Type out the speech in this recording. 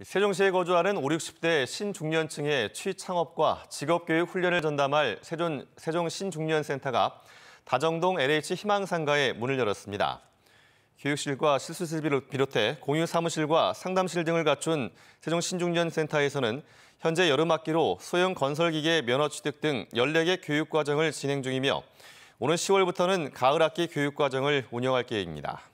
세종시에 거주하는 5, 60대 신중년층의 취창업과 직업교육 훈련을 전담할 세종, 세종신중년센터가 다정동 LH 희망상가에 문을 열었습니다. 교육실과 실습실 비롯해 공유 사무실과 상담실 등을 갖춘 세종신중년센터에서는 현재 여름 학기로 소형 건설기계 면허 취득 등 14개 교육과정을 진행 중이며 오는 10월부터는 가을 학기 교육과정을 운영할 계획입니다.